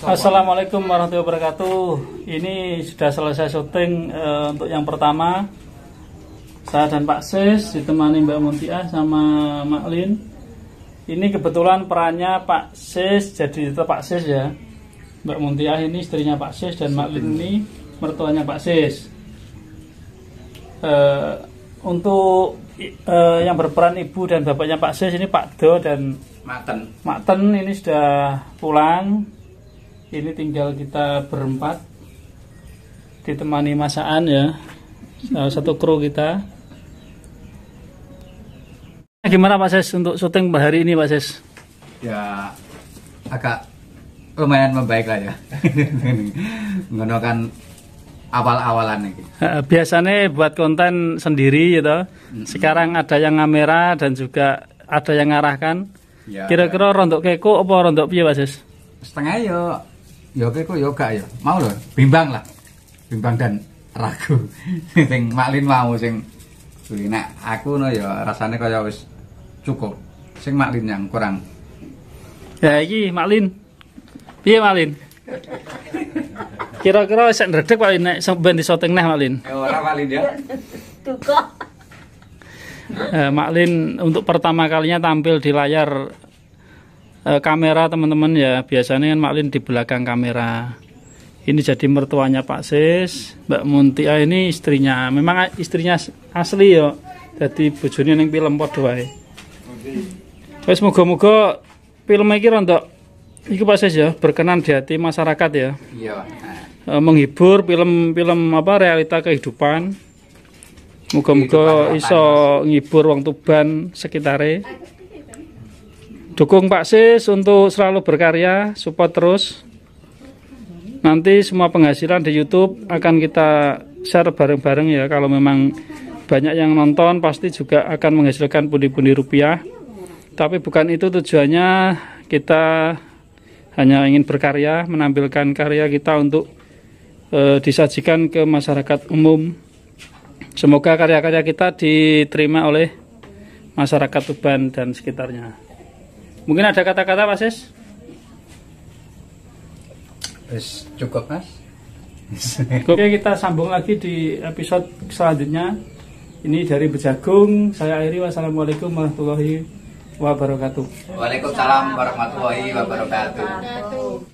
Assalamualaikum warahmatullahi wabarakatuh. Ini sudah selesai syuting e, untuk yang pertama. Saya dan Pak Sis ditemani Mbak Muntiah sama Mak Lin. Ini kebetulan perannya Pak Sis jadi itu Pak Sis ya. Mbak Muntiah ini istrinya Pak Sis dan Mak Lin ini mertuanya Pak Sis. E, untuk e, yang berperan ibu dan bapaknya Pak Sis ini Pak Do dan Makten. Makten ini sudah pulang ini tinggal kita berempat ditemani masaan ya satu kru kita nah, gimana Pak Ses untuk syuting hari ini Pak Ses? ya agak lumayan membaik lah ya menggunakan awal-awalan ini biasanya buat konten sendiri gitu sekarang ada yang ngamera dan juga ada yang ngarahkan ya. kira-kira ya. rontok keko apa rontok piye Pak Ses? setengah yuk ya kok yoga ya mau lho bimbang lah bimbang dan ragu sing maklin mau sing kuwi aku no ya rasane kaya wis cukup sing maklin yang kurang ya iki maklin piye maklin kira-kira sak ndredeg paling nek ben disoting neh maklin ya, ora maklin ya Cukup. Eh, maklin untuk pertama kalinya tampil di layar e, kamera teman-teman ya biasanya kan maklin di belakang kamera ini jadi mertuanya Pak Sis Mbak Muntia ah, ini istrinya memang istrinya asli ya jadi bujurnya yang film podwai okay. wis moga-moga film ini untuk, itu Pak Sis ya, berkenan di hati masyarakat ya. Iya. E, menghibur film-film apa realita kehidupan. Moga moga iso ngibur wong Tuban sekitare. Dukung Pak Sis untuk selalu berkarya, support terus. Nanti semua penghasilan di YouTube akan kita share bareng-bareng ya. Kalau memang banyak yang nonton pasti juga akan menghasilkan pundi-pundi rupiah. Tapi bukan itu tujuannya. Kita hanya ingin berkarya, menampilkan karya kita untuk e, disajikan ke masyarakat umum. Semoga karya-karya kita diterima oleh masyarakat Tuban dan sekitarnya. Mungkin ada kata-kata Pak Sis? Yes, cukup Mas. Oke kita sambung lagi di episode selanjutnya. Ini dari Bejagung, saya akhiri wassalamualaikum warahmatullahi wabarakatuh. Waalaikumsalam warahmatullahi wabarakatuh.